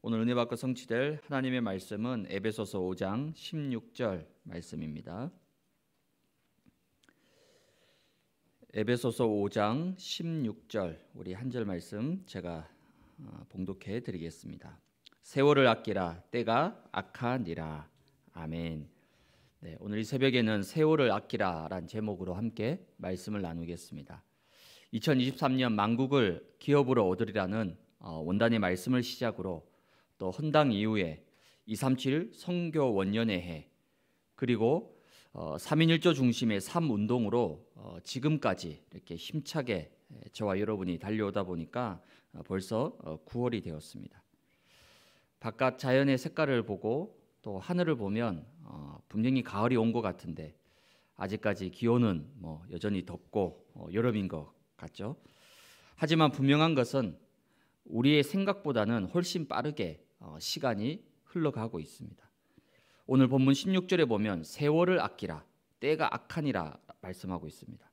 오늘 은혜 받고 성취될 하나님의 말씀은 에베소서 5장 16절 말씀입니다. 에베소서 5장 16절 우리 한 절 말씀 제가 어, 봉독해 드리겠습니다. 세월을 아끼라 때가 악하니라. 아멘. 네, 오늘 이 새벽에는 세월을 아끼라란 제목으로 함께 말씀을 나누겠습니다. 2023년 만국을 기업으로 얻으리라는 어, 원단의 말씀을 시작으로 또 헌당 이후에 237성교 원년의 해 그리고 3인 어, 1조 중심의 3운동으로 어, 지금까지 이렇게 힘차게 저와 여러분이 달려오다 보니까 어, 벌써 9월이 되었습니다. 바깥 자연의 색깔을 보고 또 하늘을 보면 분명히 가을이 온 것 같은데 아직까지 기온은 뭐 여전히 덥고 여름인 것 같죠. 하지만 분명한 것은 우리의 생각보다는 훨씬 빠르게 어, 시간이 흘러가고 있습니다. 오늘 본문 16절에 보면 세월을 아끼라 때가 악하니라 말씀하고 있습니다.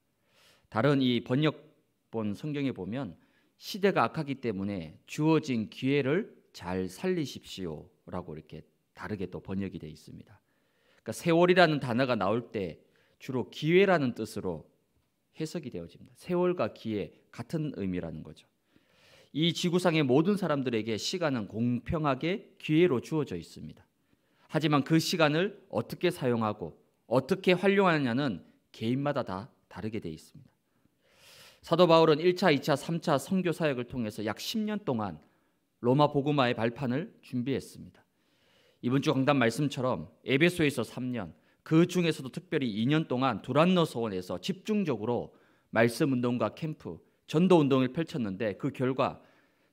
다른 이 번역본 성경에 보면 시대가 악하기 때문에 주어진 기회를 잘 살리십시오라고 이렇게 다르게 또 번역이 되어 있습니다. 그러니까 세월이라는 단어가 나올 때 주로 기회라는 뜻으로 해석이 되어집니다. 세월과 기회 같은 의미라는 거죠. 이 지구상의 모든 사람들에게 시간은 공평하게 기회로 주어져 있습니다. 하지만 그 시간을 어떻게 사용하고 어떻게 활용하느냐는 개인마다 다 다르게 돼 있습니다. 사도 바울은 1차, 2차, 3차 선교 사역을 통해서 약 10년 동안 로마 복음화의 발판을 준비했습니다. 이번 주 강단 말씀처럼 에베소에서 3년, 그 중에서도 특별히 2년 동안 두란노 서원에서 집중적으로 말씀 운동과 캠프, 전도 운동을 펼쳤는데 그 결과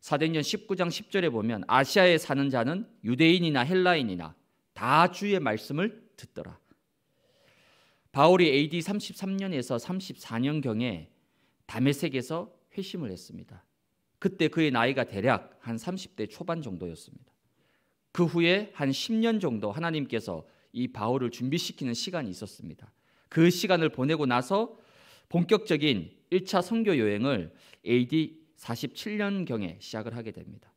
사도행전 19장 10절에 보면 아시아에 사는 자는 유대인이나 헬라인이나 다 주의 말씀을 듣더라. 바울이 AD 33년에서 34년경에 담에색에서 회심을 했습니다. 그때 그의 나이가 대략 한 30대 초반 정도였습니다. 그 후에 한 10년 정도 하나님께서 이 바울을 준비시키는 시간이 있었습니다. 그 시간을 보내고 나서 본격적인 1차 선교 여행을 AD 47년경에 시작을 하게 됩니다.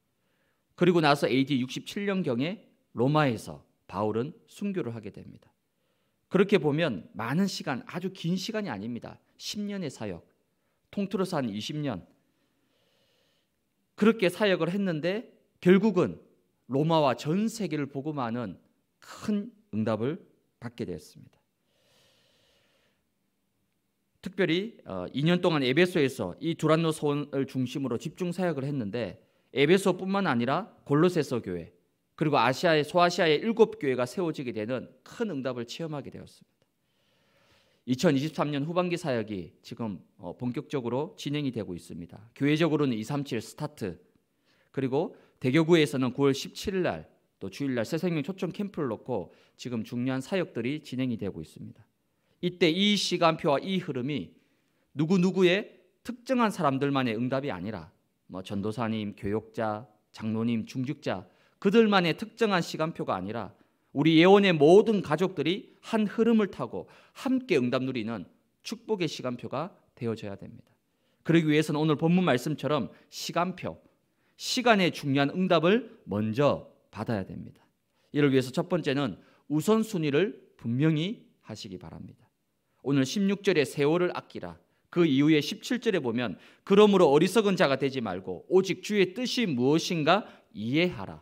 그리고 나서 AD 67년경에 로마에서 바울은 순교를 하게 됩니다. 그렇게 보면 많은 시간, 아주 긴 시간이 아닙니다. 10년의 사역, 통틀어서 한 20년. 그렇게 사역을 했는데 결국은 로마와 전 세계를 보고 많은 큰 응답을 받게 되었습니다. 특별히 2년 어, 동안 에베소에서 이 두란노 서원을 중심으로 집중 사역을 했는데 에베소뿐만 아니라 골로세서 교회 그리고 아시아의 소아시아의 일곱 교회가 세워지게 되는 큰 응답을 체험하게 되었습니다. 2023년 후반기 사역이 지금 어, 본격적으로 진행이 되고 있습니다. 교회적으로는 237 스타트 그리고 대교구에서는 9월 17일 날 또 주일날 새생명 초청 캠프를 놓고 지금 중요한 사역들이 진행이 되고 있습니다. 이때 이 시간표와 이 흐름이 누구누구의 특정한 사람들만의 응답이 아니라 뭐 전도사님, 교역자, 장로님, 중직자 그들만의 특정한 시간표가 아니라 우리 예원의 모든 가족들이 한 흐름을 타고 함께 응답 누리는 축복의 시간표가 되어져야 됩니다. 그러기 위해서는 오늘 본문 말씀처럼 시간표, 시간의 중요한 응답을 먼저 받아야 됩니다. 이를 위해서 첫 번째는 우선순위를 분명히 하시기 바랍니다. 오늘 16절에 세월을 아끼라. 그 이후에 17절에 보면 그러므로 어리석은 자가 되지 말고 오직 주의 뜻이 무엇인가 이해하라.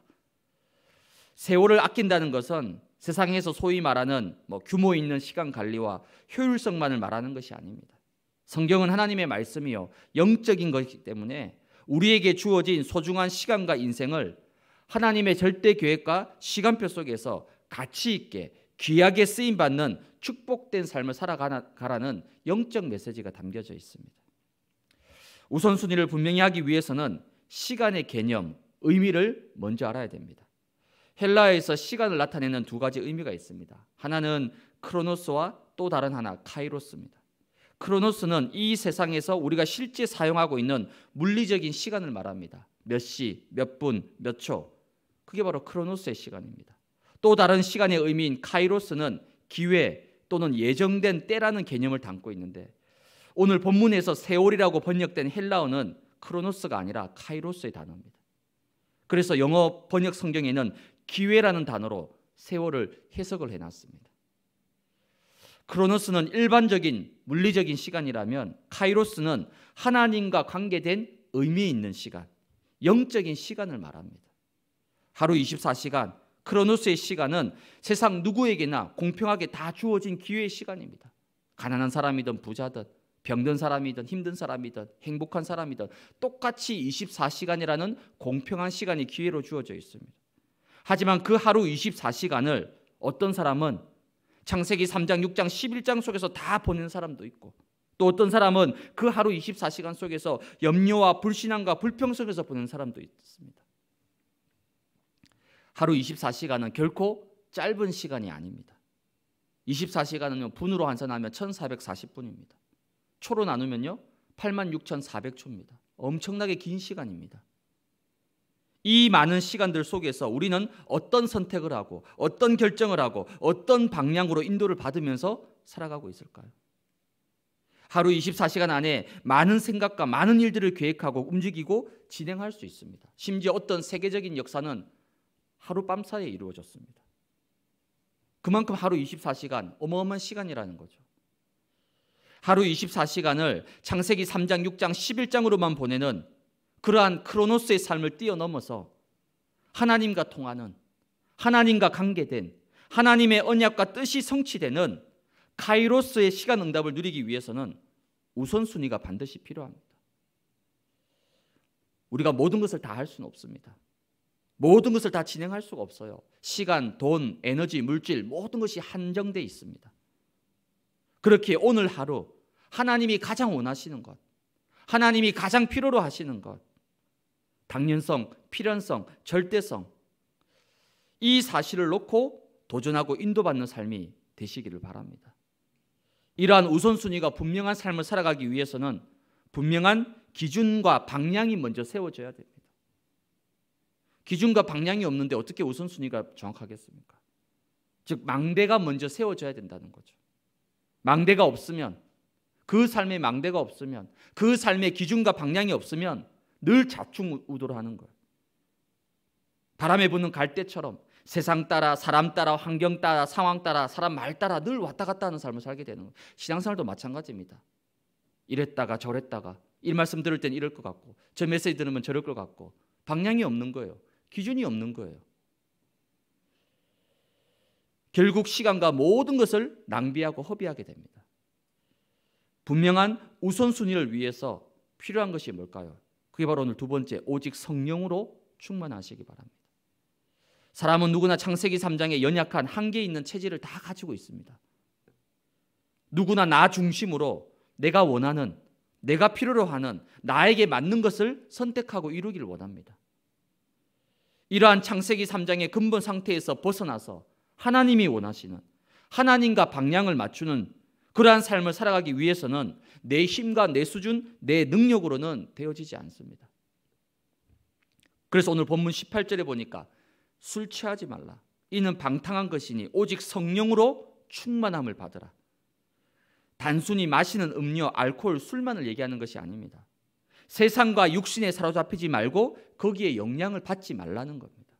세월을 아낀다는 것은 세상에서 소위 말하는 뭐 규모 있는 시간 관리와 효율성만을 말하는 것이 아닙니다. 성경은 하나님의 말씀이요 영적인 것이기 때문에 우리에게 주어진 소중한 시간과 인생을 하나님의 절대 계획과 시간표 속에서 가치 있게 귀하게 쓰임 받는 축복된 삶을 살아가라는 영적 메시지가 담겨져 있습니다. 우선순위를 분명히 하기 위해서는 시간의 개념, 의미를 먼저 알아야 됩니다. 헬라에서 시간을 나타내는 두 가지 의미가 있습니다. 하나는 크로노스와 또 다른 하나 카이로스입니다. 크로노스는 이 세상에서 우리가 실제 사용하고 있는 물리적인 시간을 말합니다. 몇 시, 몇 분, 몇 초. 그게 바로 크로노스의 시간입니다. 또 다른 시간의 의미인 카이로스는 기회, 또는 예정된 때라는 개념을 담고 있는데 오늘 본문에서 세월이라고 번역된 헬라어는 크로노스가 아니라 카이로스의 단어입니다. 그래서 영어 번역 성경에는 기회라는 단어로 세월을 해석을 해놨습니다. 크로노스는 일반적인 물리적인 시간이라면 카이로스는 하나님과 관계된 의미 있는 시간, 영적인 시간을 말합니다. 하루 24시간 크로노스의 시간은 세상 누구에게나 공평하게 다 주어진 기회의 시간입니다. 가난한 사람이든 부자든 병든 사람이든 힘든 사람이든 행복한 사람이든 똑같이 24시간이라는 공평한 시간이 기회로 주어져 있습니다. 하지만 그 하루 24시간을 어떤 사람은 창세기 3장, 6장, 11장 속에서 다 보낸 사람도 있고 또 어떤 사람은 그 하루 24시간 속에서 염려와 불신함과 불평 속에서 보낸 사람도 있습니다. 하루 24시간은 결코 짧은 시간이 아닙니다. 2 4시간은 분으로 환산하면 1440분입니다. 초로 나누면요, 86,400초입니다. 엄청나게 긴 시간입니다. 이 많은 시간들 속에서 우리는 어떤 선택을 하고 어떤 결정을 하고 어떤 방향으로 인도를 받으면서 살아가고 있을까요? 하루 24시간 안에 많은 생각과 많은 일들을 계획하고 움직이고 진행할 수 있습니다. 심지어 어떤 세계적인 역사는 하룻밤 사이에 이루어졌습니다. 그만큼 하루 24시간 어마어마한 시간이라는 거죠. 하루 24시간을 창세기 3장, 6장, 11장으로만 보내는 그러한 크로노스의 삶을 뛰어넘어서 하나님과 통하는 하나님과 관계된 하나님의 언약과 뜻이 성취되는 카이로스의 시간 응답을 누리기 위해서는 우선순위가 반드시 필요합니다. 우리가 모든 것을 다 할 수는 없습니다. 모든 것을 다 진행할 수가 없어요. 시간, 돈, 에너지, 물질 모든 것이 한정돼 있습니다. 그렇게 오늘 하루 하나님이 가장 원하시는 것, 하나님이 가장 필요로 하시는 것, 당연성, 필연성, 절대성 이 사실을 놓고 도전하고 인도받는 삶이 되시기를 바랍니다. 이러한 우선순위가 분명한 삶을 살아가기 위해서는 분명한 기준과 방향이 먼저 세워져야 됩니다. 기준과 방향이 없는데 어떻게 우선순위가 정확하겠습니까? 즉 망대가 먼저 세워져야 된다는 거죠. 망대가 없으면 그 삶의 망대가 없으면 그 삶의 기준과 방향이 없으면 늘 자충우도를 하는 거예요. 바람에 부는 갈대처럼 세상 따라 사람 따라 환경 따라 상황 따라 사람 말 따라 늘 왔다 갔다 하는 삶을 살게 되는 거예요. 신앙생활도 마찬가지입니다. 이랬다가 저랬다가 이 말씀 들을 땐 이럴 것 같고 저 메시지 들으면 저럴 것 같고 방향이 없는 거예요. 기준이 없는 거예요. 결국 시간과 모든 것을 낭비하고 허비하게 됩니다. 분명한 우선순위를 위해서 필요한 것이 뭘까요? 그게 바로 오늘 두 번째 오직 성령으로 충만하시기 바랍니다. 사람은 누구나 창세기 3장에 연약한 한계 있는 체질을 다 가지고 있습니다. 누구나 나 중심으로 내가 원하는 내가 필요로 하는 나에게 맞는 것을 선택하고 이루기를 원합니다. 이러한 창세기 3장의 근본 상태에서 벗어나서 하나님이 원하시는 하나님과 방향을 맞추는 그러한 삶을 살아가기 위해서는 내 힘과 내 수준, 내 능력으로는 되어지지 않습니다. 그래서 오늘 본문 18절에 보니까 술 취하지 말라. 이는 방탕한 것이니 오직 성령으로 충만함을 받으라. 단순히 마시는 음료, 알코올, 술만을 얘기하는 것이 아닙니다. 세상과 육신에 사로잡히지 말고 거기에 영향을 받지 말라는 겁니다.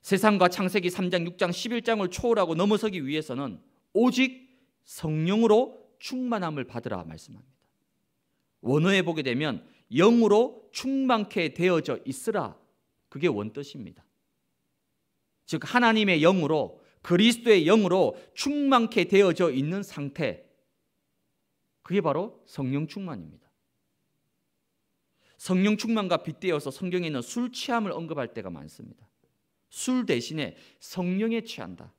세상과 창세기 3장, 6장, 11장을 초월하고 넘어서기 위해서는 오직 성령으로 충만함을 받으라 말씀합니다. 원어에 보게 되면 영으로 충만케 되어져 있으라. 그게 원뜻입니다. 즉 하나님의 영으로 그리스도의 영으로 충만케 되어져 있는 상태. 그게 바로 성령 충만입니다. 성령 충만과 빗대어서 성경에 는술 취함을 언급할 때가 많습니다. 술 대신에 성령에 취한다.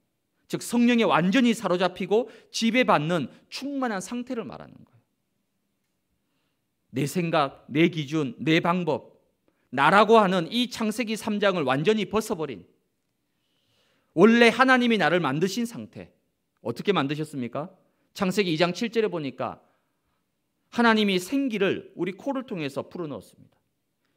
즉 성령에 완전히 사로잡히고 지배받는 충만한 상태를 말하는 거예요. 내 생각, 내 기준, 내 방법, 나라고 하는 이 창세기 3장을 완전히 벗어버린 원래 하나님이 나를 만드신 상태. 어떻게 만드셨습니까? 창세기 2장 7절에 보니까 하나님이 생기를 우리 코를 통해서 풀어넣었습니다.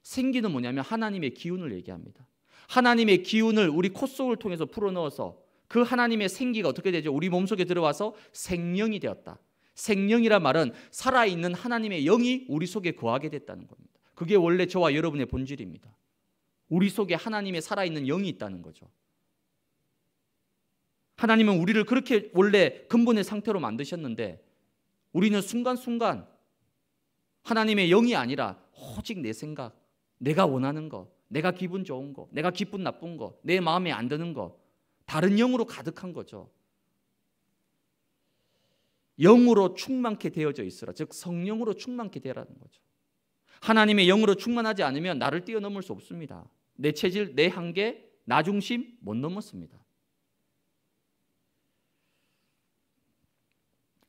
생기는 뭐냐면 하나님의 기운을 얘기합니다. 하나님의 기운을 우리 코 속을 통해서 풀어넣어서 그 하나님의 생기가 어떻게 되죠? 우리 몸속에 들어와서 생명이 되었다. 생명이란 말은 살아있는 하나님의 영이 우리 속에 거하게 됐다는 겁니다. 그게 원래 저와 여러분의 본질입니다. 우리 속에 하나님의 살아있는 영이 있다는 거죠. 하나님은 우리를 그렇게 원래 근본의 상태로 만드셨는데 우리는 순간순간 하나님의 영이 아니라 오직 내 생각, 내가 원하는 것, 내가 기분 좋은 것, 내가 기분 나쁜 것, 내 마음에 안 드는 것, 다른 영으로 가득한 거죠. 영으로 충만케 되어져 있으라. 즉 성령으로 충만케 되라는 거죠. 하나님의 영으로 충만하지 않으면 나를 뛰어넘을 수 없습니다. 내 체질, 내 한계, 나 중심 못 넘었습니다.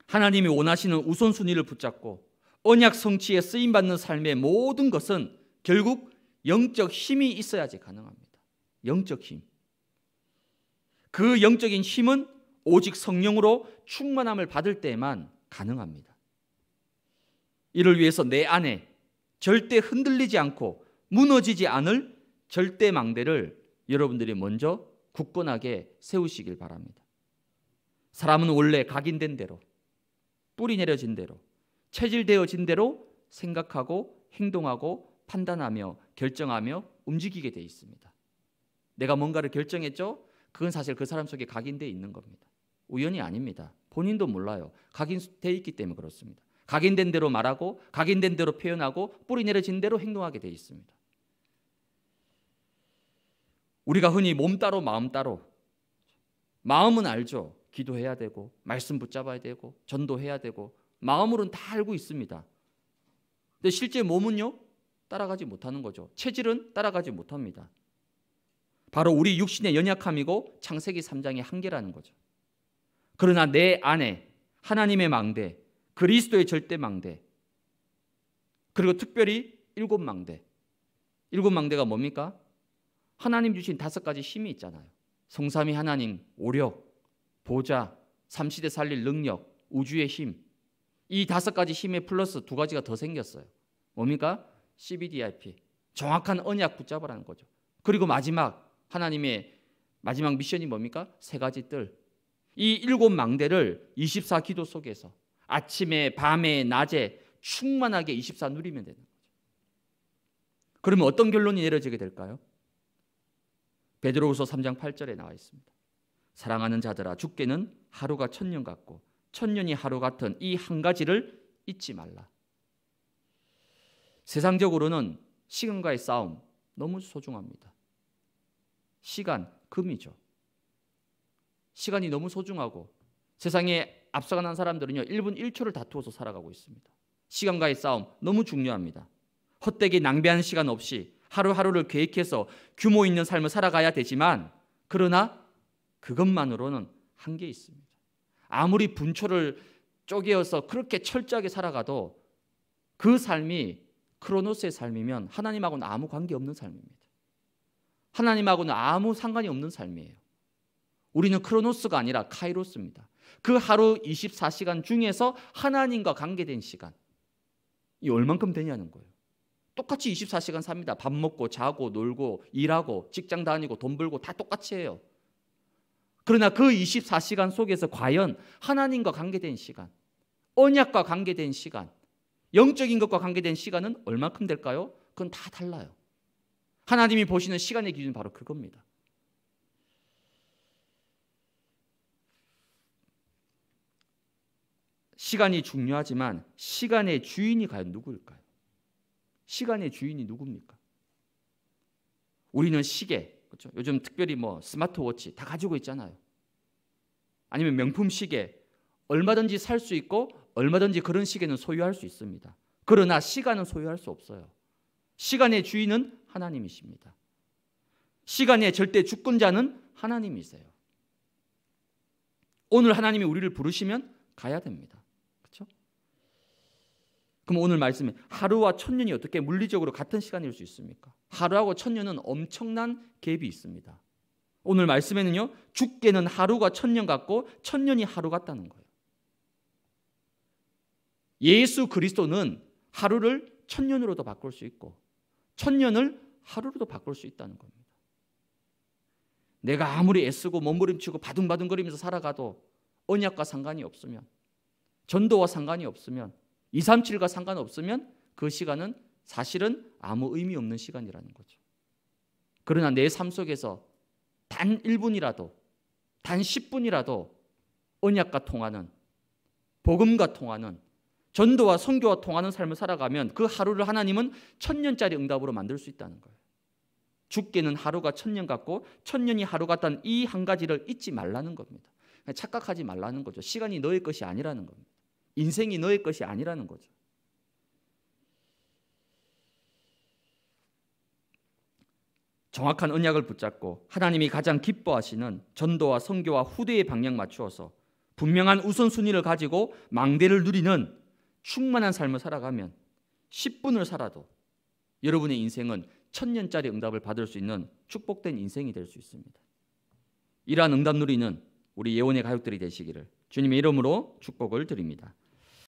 하나님이 원하시는 우선순위를 붙잡고 언약 성취에 쓰임 받는 삶의 모든 것은 결국 영적 힘이 있어야지 가능합니다. 영적 힘. 그 영적인 힘은 오직 성령으로 충만함을 받을 때만 가능합니다. 이를 위해서 내 안에 절대 흔들리지 않고 무너지지 않을 절대 망대를 여러분들이 먼저 굳건하게 세우시길 바랍니다. 사람은 원래 각인된 대로 뿌리 내려진 대로 체질되어진 대로 생각하고 행동하고 판단하며 결정하며 움직이게 돼 있습니다. 내가 뭔가를 결정했죠? 그건 사실 그 사람 속에 각인되어 있는 겁니다. 우연이 아닙니다. 본인도 몰라요. 각인되어 있기 때문에 그렇습니다. 각인된 대로 말하고 각인된 대로 표현하고 뿌리 내려진 대로 행동하게 돼 있습니다. 우리가 흔히 몸 따로 마음 따로 마음은 알죠. 기도해야 되고 말씀 붙잡아야 되고 전도해야 되고 마음으로는 다 알고 있습니다. 근데 실제 몸은요? 따라가지 못하는 거죠. 체질은 따라가지 못합니다. 바로 우리 육신의 연약함이고 창세기 3장의 한계라는 거죠. 그러나 내 안에 하나님의 망대, 그리스도의 절대 망대, 그리고 특별히 일곱 망대. 일곱 망대가 뭡니까? 하나님 주신 다섯 가지 힘이 있잖아요. 성삼위 하나님, 오력, 보좌, 삼시대 살릴 능력, 우주의 힘, 이 다섯 가지 힘에 플러스 두 가지가 더 생겼어요. 뭡니까? CBDIP. 정확한 언약 붙잡으라는 거죠. 그리고 마지막 하나님의 마지막 미션이 뭡니까? 세 가지 뜰. 이 일곱 망대를 24 기도 속에서 아침에 밤에 낮에 충만하게 24 누리면 되는 거죠. 그러면 어떤 결론이 내려지게 될까요? 베드로후서 3장 8절에 나와 있습니다. 사랑하는 자들아 죽게는 하루가 천년 같고 천년이 하루 같은 이 한 가지를 잊지 말라. 세상적으로는 시간과의 싸움 너무 소중합니다. 시간 금이죠. 시간이 너무 소중하고 세상에 앞서가는 사람들은요. 1분 1초를 다투어서 살아가고 있습니다. 시간과의 싸움 너무 중요합니다. 헛되게 낭비하는 시간 없이 하루하루를 계획해서 규모 있는 삶을 살아가야 되지만 그러나 그것만으로는 한계 있습니다. 아무리 분초를 쪼개어서 그렇게 철저하게 살아가도 그 삶이 크로노스의 삶이면 하나님하고는 아무 관계 없는 삶입니다. 하나님하고는 아무 상관이 없는 삶이에요. 우리는 크로노스가 아니라 카이로스입니다. 그 하루 24시간 중에서 하나님과 관계된 시간. 이 얼만큼 되냐는 거예요. 똑같이 24시간 삽니다. 밥 먹고 자고 놀고 일하고 직장 다니고 돈 벌고 다 똑같이 해요. 그러나 그 24시간 속에서 과연 하나님과 관계된 시간, 언약과 관계된 시간, 영적인 것과 관계된 시간은 얼마큼 될까요? 그건 다 달라요. 하나님이 보시는 시간의 기준 바로 그겁니다. 시간이 중요하지만 시간의 주인이 과연 누구일까요? 시간의 주인이 누굽니까? 우리는 시계, 그렇죠? 요즘 특별히 뭐 스마트워치 다 가지고 있잖아요. 아니면 명품 시계 얼마든지 살 수 있고 얼마든지 그런 시계는 소유할 수 있습니다. 그러나 시간은 소유할 수 없어요. 시간의 주인은 하나님이십니다. 시간의 절대 주권자는 하나님이세요. 오늘 하나님이 우리를 부르시면 가야 됩니다. 그럼 오늘 말씀에 하루와 천년이 어떻게 물리적으로 같은 시간일 수 있습니까? 하루하고 천년은 엄청난 갭이 있습니다. 오늘 말씀에는요. 죽게는 하루가 천년 같고 천년이 하루 같다는 거예요. 예수 그리스도는 하루를 천년으로도 바꿀 수 있고 천년을 하루로도 바꿀 수 있다는 겁니다. 내가 아무리 애쓰고 몸부림치고 바둥바둥거리면서 살아가도 언약과 상관이 없으면 전도와 상관이 없으면 237과 상관없으면 그 시간은 사실은 아무 의미 없는 시간이라는 거죠. 그러나 내 삶 속에서 단 1분이라도 단 10분이라도 언약과 통하는 복음과 통하는 전도와 성교와 통하는 삶을 살아가면 그 하루를 하나님은 천년짜리 응답으로 만들 수 있다는 거예요. 죽게는 하루가 천년 같고 천년이 하루 같다는 이 한 가지를 잊지 말라는 겁니다. 착각하지 말라는 거죠. 시간이 너의 것이 아니라는 겁니다. 인생이 너의 것이 아니라는 거죠. 정확한 언약을 붙잡고 하나님이 가장 기뻐하시는 전도와 선교와 후대의 방향 맞추어서 분명한 우선순위를 가지고 망대를 누리는 충만한 삶을 살아가면 10분을 살아도 여러분의 인생은 천년짜리 응답을 받을 수 있는 축복된 인생이 될 수 있습니다. 이러한 응답 누리는 우리 예원의 가족들이 되시기를 주님의 이름으로 축복을 드립니다.